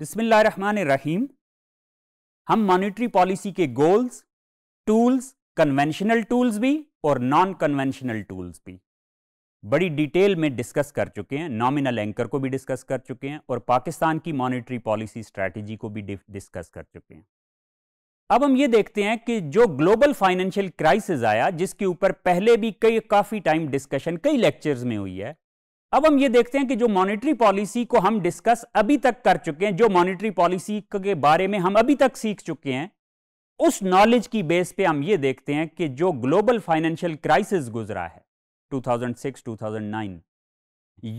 बिस्मिल्लाहिर्रहमानिर्रहीम हम monetary policy के गोल्स टूल्स कन्वेंशनल टूल्स भी और नॉन कन्वेंशनल टूल्स भी बड़ी डिटेल में डिस्कस कर चुके हैं नॉमिनल एंकर को भी डिस्कस कर चुके हैं और पाकिस्तान की मॉनेटरी पॉलिसी स्ट्रैटेजी को भी डिस्कस कर चुके हैं अब हम ये देखते हैं कि जो ग्लोबल फाइनेंशियल क्राइसिस आया जिसके ऊपर पहले भी कई काफ़ी टाइम डिस्कशन कई लेक्चर्स में हुई है अब हम ये देखते हैं कि जो मॉनेटरी पॉलिसी को हम डिस्कस अभी तक कर चुके हैं जो मॉनेटरी पॉलिसी के बारे में हम अभी तक सीख चुके हैं उस नॉलेज की बेस पे हम ये देखते हैं कि जो ग्लोबल फाइनेंशियल क्राइसिस गुजरा है 2006-2009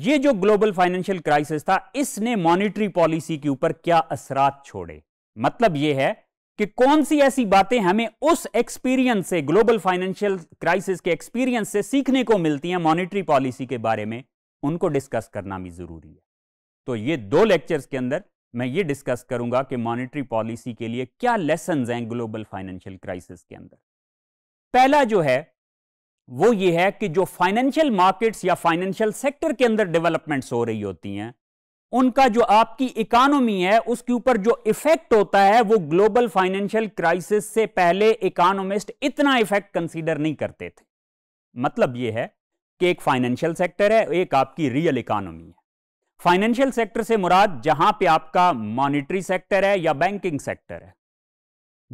ये जो ग्लोबल फाइनेंशियल क्राइसिस था इसने मॉनेटरी पॉलिसी के ऊपर क्या असरात छोड़े मतलब ये है कि कौन सी ऐसी बातें हमें उस एक्सपीरियंस से ग्लोबल फाइनेंशियल क्राइसिस के एक्सपीरियंस से सीखने को मिलती हैं मॉनेटरी पॉलिसी के बारे में उनको डिस्कस करना भी ज़रूरी है तो ये दो लेक्चर्स के अंदर मैं ये डिस्कस करूंगा कि मॉनेटरी पॉलिसी के लिए क्या लेसन हैं ग्लोबल फाइनेंशियल क्राइसिस के अंदर पहला जो है वो ये है कि जो फाइनेंशियल मार्केट्स या फाइनेंशियल सेक्टर के अंदर डेवलपमेंट्स हो रही होती हैं उनका जो आपकी इकानमी है उसके ऊपर जो इफेक्ट होता है वो ग्लोबल फाइनेंशियल क्राइसिस से पहले इकोनॉमिस्ट इतना इफेक्ट कंसीडर नहीं करते थे मतलब ये है कि एक फाइनेंशियल सेक्टर है एक आपकी रियल इकोनॉमी है फाइनेंशियल सेक्टर से मुराद जहां पे आपका मॉनिटरी सेक्टर है या बैंकिंग सेक्टर है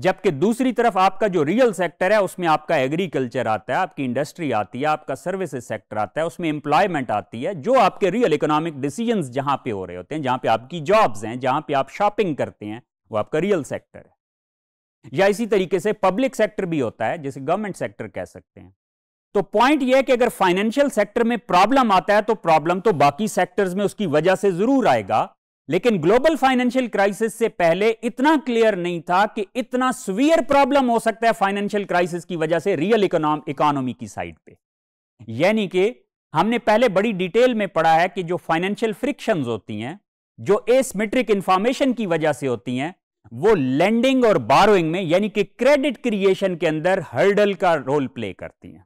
जबकि दूसरी तरफ आपका जो रियल सेक्टर है उसमें आपका एग्रीकल्चर आता है आपकी इंडस्ट्री आती है आपका सर्विसेज सेक्टर आता है उसमें एम्प्लॉयमेंट आती है जो आपके रियल इकोनॉमिक डिसीजन जहां पे हो रहे होते हैं जहां पे आपकी जॉब्स हैं जहां पे आप शॉपिंग करते हैं वो आपका रियल सेक्टर है या इसी तरीके से पब्लिक सेक्टर भी होता है जिसे गवर्नमेंट सेक्टर कह सकते हैं तो पॉइंट यह कि अगर फाइनेंशियल सेक्टर में प्रॉब्लम आता है तो प्रॉब्लम तो बाकी सेक्टर्स में उसकी वजह से जरूर आएगा लेकिन ग्लोबल फाइनेंशियल क्राइसिस से पहले इतना क्लियर नहीं था कि इतना स्वीयर प्रॉब्लम हो सकता है फाइनेंशियल क्राइसिस की वजह से रियल इकोनॉमी की साइड पे यानी कि हमने पहले बड़ी डिटेल में पढ़ा है कि जो फाइनेंशियल फ्रिक्शन होती हैं जो एसमेट्रिक इंफॉर्मेशन की वजह से होती हैं वो लैंडिंग और बारोइंग में यानी कि क्रेडिट क्रिएशन के अंदर हर्डल का रोल प्ले करती हैं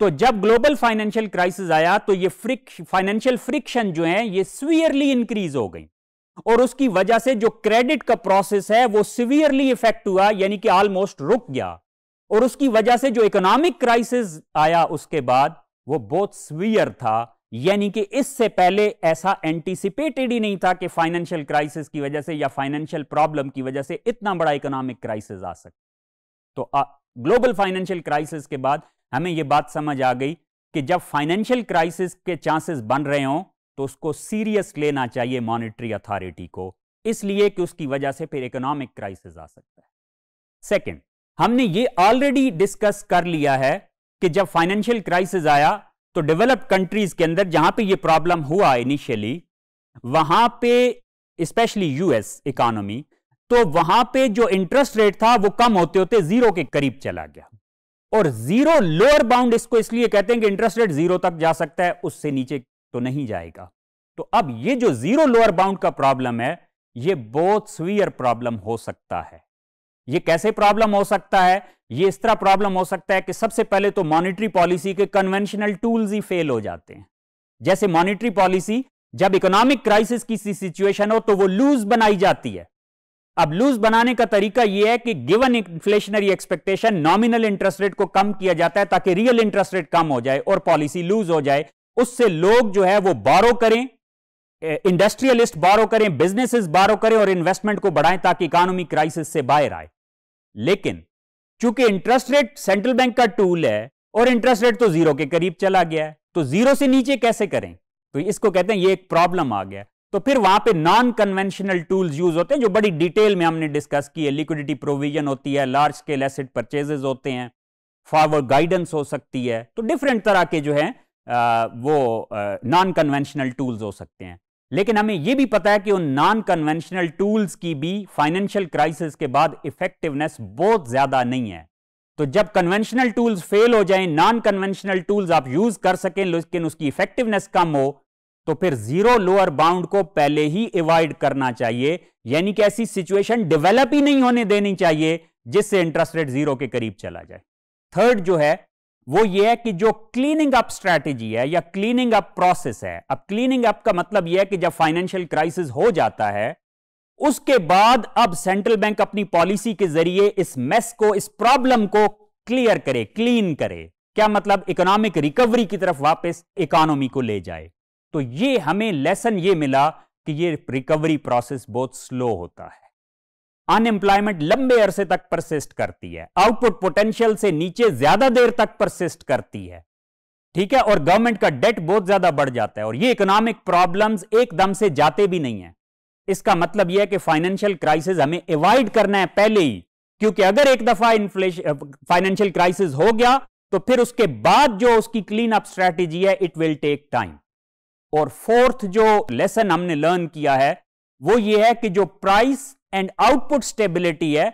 तो जब ग्लोबल फाइनेंशियल क्राइसिस आया तो ये फ्रिक फाइनेंशियल फ्रिक्शन जो है ये सीवियरली इंक्रीज हो गई और उसकी वजह से जो क्रेडिट का प्रोसेस है वो सीवियरली इफेक्ट हुआ यानी कि ऑलमोस्ट रुक गया और उसकी वजह से जो इकोनॉमिक क्राइसिस आया उसके बाद वो बहुत सीवियर था यानी कि इससे पहले ऐसा एंटीसिपेटेड ही नहीं था कि फाइनेंशियल क्राइसिस की वजह से या फाइनेंशियल प्रॉब्लम की वजह से इतना बड़ा इकोनॉमिक क्राइसिस आ सकता तो ग्लोबल फाइनेंशियल क्राइसिस के बाद हमें ये बात समझ आ गई कि जब फाइनेंशियल क्राइसिस के चांसेस बन रहे हों तो उसको सीरियस लेना चाहिए मॉनिटरी अथॉरिटी को इसलिए कि उसकी वजह से फिर इकोनॉमिक क्राइसिस आ सकता है सेकंड हमने ये ऑलरेडी डिस्कस कर लिया है कि जब फाइनेंशियल क्राइसिस आया तो डेवलप्ड कंट्रीज के अंदर जहां पे ये प्रॉब्लम हुआ इनिशियली वहां पे स्पेशली यूएस इकोनॉमी तो वहां पे जो इंटरेस्ट रेट था वो कम होते होते जीरो के करीब चला गया और जीरो लोअर बाउंड इसको इसलिए कहते हैं कि इंटरेस्ट रेट जीरो तक जा सकता है उससे नीचे तो नहीं जाएगा तो अब ये जो जीरो लोअर बाउंड का प्रॉब्लम है ये बहुत स्वीयर प्रॉब्लम हो सकता है ये कैसे प्रॉब्लम हो सकता है ये इस तरह प्रॉब्लम हो सकता है कि सबसे पहले तो मॉनिटरी पॉलिसी के कन्वेंशनल टूल्स ही फेल हो जाते हैं जैसे मॉनिटरी पॉलिसी जब इकोनॉमिक क्राइसिस की सिचुएशन हो तो वो लूज बनाई जाती है अब लूज बनाने का तरीका यह है कि given inflationary expectation nominal interest rate को कम किया जाता है ताकि रियल इंटरेस्ट रेट कम हो जाए और पॉलिसी लूज हो जाए उससे लोग जो है वो बारो करें इंडस्ट्रियलिस्ट बारो करें बिजनेसेस बारो करें और इन्वेस्टमेंट को बढ़ाएं ताकि इकोनॉमी क्राइसिस से बाहर आए लेकिन चूंकि इंटरेस्ट रेट सेंट्रल बैंक का टूल है और इंटरेस्ट रेट तो जीरो के करीब चला गया है तो जीरो से नीचे कैसे करें तो इसको कहते हैं ये एक प्रॉब्लम आ गया तो फिर वहां पे नॉन कन्वेंशनल टूल्स यूज होते हैं जो बड़ी डिटेल में हमने डिस्कस की है लिक्विडिटी प्रोविजन होती है लार्ज स्केल एसेट परचेजेस होते हैं फॉरवर्ड गाइडेंस हो सकती है तो डिफरेंट तरह के जो है आ, वो नॉन कन्वेंशनल टूल्स हो सकते हैं लेकिन हमें यह भी पता है कि उन नॉन कन्वेंशनल टूल्स की भी फाइनेंशियल क्राइसिस के बाद इफेक्टिवनेस बहुत ज्यादा नहीं है तो जब कन्वेंशनल टूल्स फेल हो जाएं नॉन कन्वेंशनल टूल्स आप यूज कर सकें लेकिन उसकी इफेक्टिवनेस कम हो तो फिर जीरो लोअर बाउंड को पहले ही अवॉइड करना चाहिए यानी कि ऐसी सिचुएशन डेवलप ही नहीं होने देनी चाहिए जिससे इंटरेस्ट रेट जीरो के करीब चला जाए थर्ड जो है वो ये है कि जो क्लीनिंग अप स्ट्रेटेजी है या क्लीनिंग अप प्रोसेस है अब क्लीनिंग अप का मतलब यह है कि जब फाइनेंशियल क्राइसिस हो जाता है उसके बाद अब सेंट्रल बैंक अपनी पॉलिसी के जरिए इस मेस को इस प्रॉब्लम को क्लियर करे क्लीन करे क्या मतलब इकोनॉमिक रिकवरी की तरफ वापस इकोनॉमी को ले जाए तो ये हमें लेसन ये मिला कि ये रिकवरी प्रोसेस बहुत स्लो होता है अनएम्प्लॉयमेंट लंबे अरसे तक परसिस्ट करती है आउटपुट पोटेंशियल से नीचे ज्यादा देर तक परसिस्ट करती है ठीक है और गवर्नमेंट का डेट बहुत ज्यादा बढ़ जाता है और ये इकोनॉमिक प्रॉब्लम्स एकदम से जाते भी नहीं है इसका मतलब यह है कि फाइनेंशियल क्राइसिस हमें अवॉइड करना है पहले ही क्योंकि अगर एक दफा इन्फ्लेशन फाइनेंशियल क्राइसिस हो गया तो फिर उसके बाद जो उसकी क्लीन अप स्ट्रेटेजी है इट विल टेक टाइम और फोर्थ जो लेसन हमने लर्न किया है वो ये है कि जो प्राइस एंड आउटपुट स्टेबिलिटी है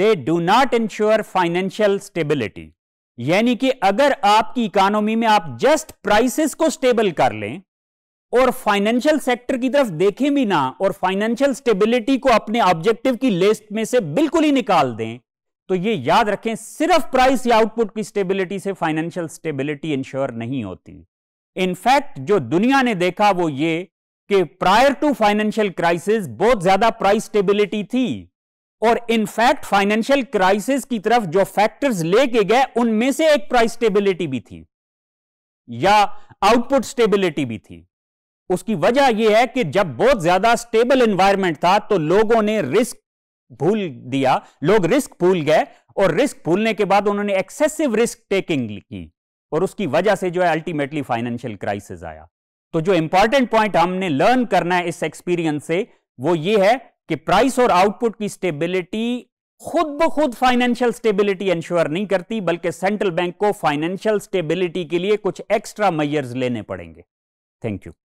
they do not ensure financial stability यानी कि अगर आपकी इकोनॉमी में आप जस्ट प्राइसेस को स्टेबल कर लें और फाइनेंशियल सेक्टर की तरफ देखें भी ना और फाइनेंशियल स्टेबिलिटी को अपने ऑब्जेक्टिव की लिस्ट में से बिल्कुल ही निकाल दें तो ये याद रखें सिर्फ प्राइस या आउटपुट की स्टेबिलिटी से फाइनेंशियल स्टेबिलिटी इंश्योर नहीं होती इनफैक्ट जो दुनिया ने देखा वो ये कि प्रायर टू फाइनेंशियल क्राइसिस बहुत ज्यादा प्राइस स्टेबिलिटी थी और इनफैक्ट फाइनेंशियल क्राइसिस की तरफ जो फैक्टर्स लेके गए उनमें से एक प्राइस स्टेबिलिटी भी थी या आउटपुट स्टेबिलिटी भी थी उसकी वजह यह है कि जब बहुत ज्यादा स्टेबल इन्वायरमेंट था तो लोगों ने रिस्क भूल दिया लोग रिस्क भूल गए और रिस्क भूलने के बाद उन्होंने एक्सेसिव रिस्क टेकिंग की और उसकी वजह से जो है अल्टीमेटली फाइनेंशियल क्राइसिस आया तो जो इंपॉर्टेंट पॉइंट हमने लर्न करना है इस एक्सपीरियंस से वो ये है कि प्राइस और आउटपुट की स्टेबिलिटी खुद ब खुद फाइनेंशियल स्टेबिलिटी इंश्योर नहीं करती बल्कि सेंट्रल बैंक को फाइनेंशियल स्टेबिलिटी के लिए कुछ एक्स्ट्रा मैयर्स लेने पड़ेंगे थैंक यू